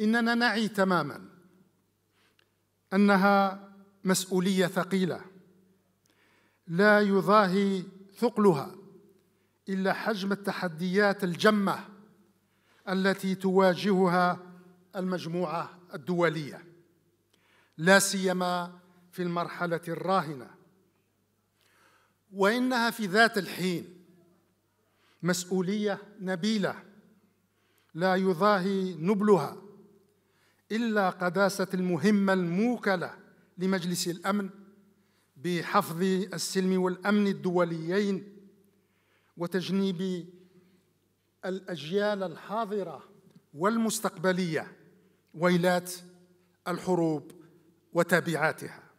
اننا نعي تماما انها مسؤوليه ثقيله لا يضاهي ثقلها الا حجم التحديات الجمه التي تواجهها المجموعه الدوليه لا سيما في المرحله الراهنه وانها في ذات الحين مسؤوليه نبيله لا يضاهي نبلها إلا قداسة المهمة الموكلة لمجلس الأمن بحفظ السلم والأمن الدوليين وتجنيب الأجيال الحاضرة والمستقبلية ويلات الحروب وتبعاتها